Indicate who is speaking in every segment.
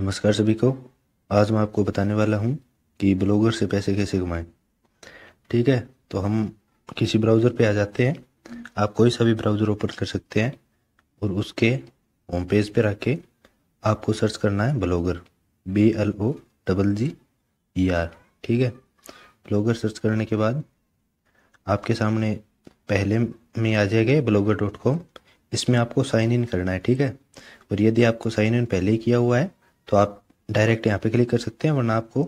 Speaker 1: नमस्कार सभी को आज मैं आपको बताने वाला हूँ कि ब्लॉगर से पैसे कैसे कमाएं ठीक है तो हम किसी ब्राउज़र पे आ जाते हैं आप कोई सा भी ब्राउज़र ओपन कर सकते हैं और उसके होम पेज पे रख के आपको सर्च करना है blogger B L O double G E R ठीक है ब्लॉगर सर्च करने के बाद आपके सामने पहले में आ जाएगा ब्लॉगर डॉट कॉम इसमें आपको साइन इन करना है ठीक है और यदि आपको साइन इन पहले ही किया हुआ है तो आप डायरेक्ट यहाँ पे क्लिक कर सकते हैं वरना आपको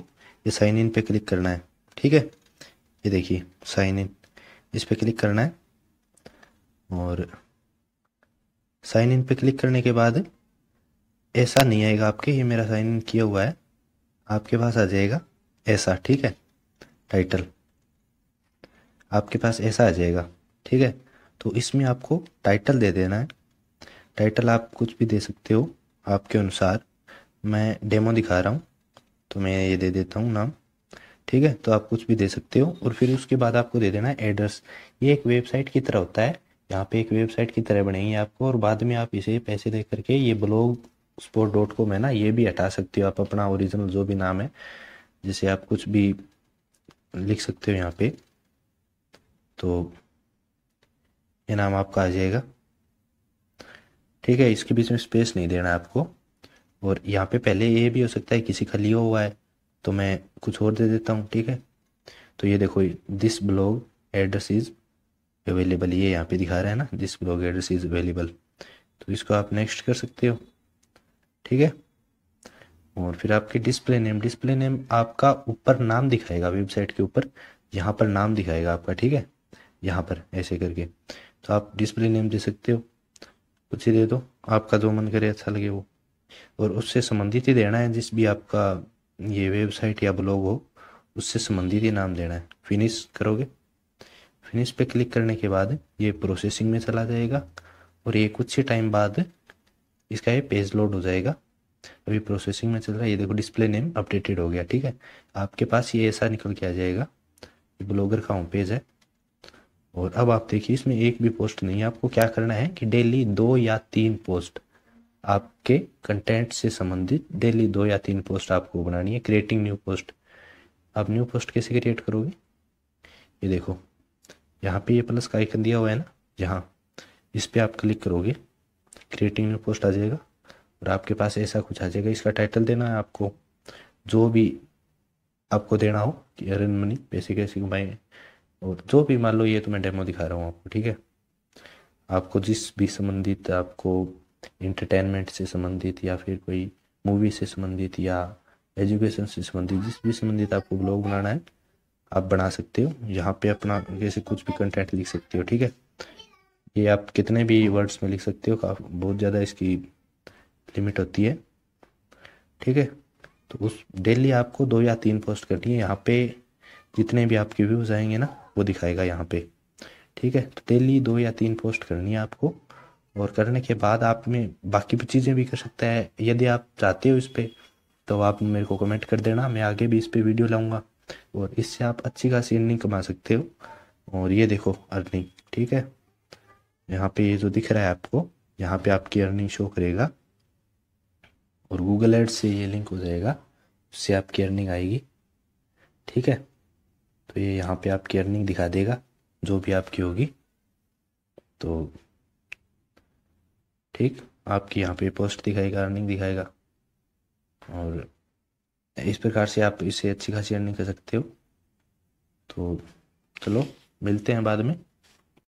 Speaker 1: ये साइन इन पे क्लिक करना है ठीक है ये देखिए साइन इन इस पर क्लिक करना है और साइन इन पे क्लिक करने के बाद ऐसा नहीं आएगा आपके ये मेरा साइन इन किया हुआ है आपके पास आ जाएगा ऐसा ठीक है टाइटल आपके पास ऐसा आ जाएगा ठीक है तो इसमें आपको टाइटल दे देना है टाइटल आप कुछ भी दे सकते हो आपके अनुसार मैं डेमो दिखा रहा हूँ तो मैं ये दे देता हूँ नाम ठीक है तो आप कुछ भी दे सकते हो और फिर उसके बाद आपको दे देना है एड्रेस ये एक वेबसाइट की तरह होता है यहाँ पे एक वेबसाइट की तरह बनेगी आपको और बाद में आप इसे पैसे दे करके ये ब्लॉग स्पोर्ट डॉट कॉम है ना ये भी हटा सकते हो आप अपना ओरिजिनल जो भी नाम है जिसे आप कुछ भी लिख सकते हो यहाँ पे तो ये नाम आपका आ जाएगा ठीक है इसके बीच में स्पेस नहीं देना आपको और यहाँ पे पहले ये भी हो सकता है किसी का लियो हुआ है तो मैं कुछ और दे देता हूँ ठीक है तो ये देखो this blog address is available ये यहाँ पे दिखा रहा है ना this blog address is available तो इसको आप नेक्स्ट कर सकते हो ठीक है और फिर आपके डिस्प्ले नेम डिस्प्ले नेम आपका ऊपर नाम दिखाएगा वेबसाइट के ऊपर यहाँ पर नाम दिखाएगा आपका ठीक है यहाँ पर ऐसे करके तो आप डिस्प्ले नेम दे सकते हो कुछ ही दे दो आपका जो मन करे अच्छा लगे वो और उससे संबंधित ही देना है जिस भी आपका ये वेबसाइट या ब्लॉग हो उससे संबंधित ही नाम देना है फिनिश करोगे फिनिश पे क्लिक करने के बाद ये प्रोसेसिंग में चला जाएगा और ये कुछ ही टाइम बाद इसका ये पेज लोड हो जाएगा अभी प्रोसेसिंग में चल रहा है ये देखो डिस्प्ले नेम अपडेटेड हो गया ठीक है आपके पास ये ऐसा निकल के आ जाएगा ब्लॉगर का होम पेज है और अब आप देखिए इसमें एक भी पोस्ट नहीं है आपको क्या करना है कि डेली दो या तीन पोस्ट आपके कंटेंट से संबंधित डेली दो या तीन पोस्ट आपको बनानी है क्रिएटिंग न्यू पोस्ट आप न्यू पोस्ट कैसे क्रिएट करोगे ये देखो यहाँ पे ये प्लस का आइकन दिया हुआ है ना यहाँ इस पर आप क्लिक करोगे क्रिएटिंग न्यू पोस्ट आ जाएगा और आपके पास ऐसा कुछ आ जाएगा इसका टाइटल देना है आपको जो भी आपको देना हो कि अर्न मनी पैसे कैसे कमाएं और जो भी मान लो ये तो मैं डेमो दिखा रहा हूँ आपको ठीक है आपको जिस भी संबंधित आपको इंटरटेनमेंट से संबंधित या फिर कोई मूवी से संबंधित या एजुकेशन से संबंधित जिस भी संबंधित आपको ब्लॉग बनाना है आप बना सकते हो यहाँ पे अपना जैसे कुछ भी कंटेंट लिख सकते हो ठीक है ये आप कितने भी वर्ड्स में लिख सकते हो आप बहुत ज़्यादा इसकी लिमिट होती है ठीक है तो उस डेली आपको दो या तीन पोस्ट करनी है यहाँ पे जितने भी आपके व्यूज़ आएंगे ना वो दिखाएगा यहाँ पे ठीक है तो डेली दो या तीन पोस्ट करनी है आपको और करने के बाद आप में बाकी भी चीज़ें भी कर सकते हैं यदि आप चाहते हो इस पर तो आप मेरे को कमेंट कर देना मैं आगे भी इस पर वीडियो लाऊंगा और इससे आप अच्छी खासी अर्निंग कमा सकते हो और ये देखो अर्निंग ठीक है यहाँ पे ये जो दिख रहा है आपको यहाँ पे आपकी अर्निंग शो करेगा और गूगल एड से ये लिंक हो जाएगा उससे आपकी अर्निंग आएगी ठीक है तो ये यहाँ पर आपकी अर्निंग दिखा देगा जो भी आपकी होगी तो ठीक आपकी यहाँ पे पोस्ट दिखाएगा अर्निंग दिखाएगा और इस प्रकार से आप इसे अच्छी खासी अर्निंग कर सकते हो तो चलो मिलते हैं बाद में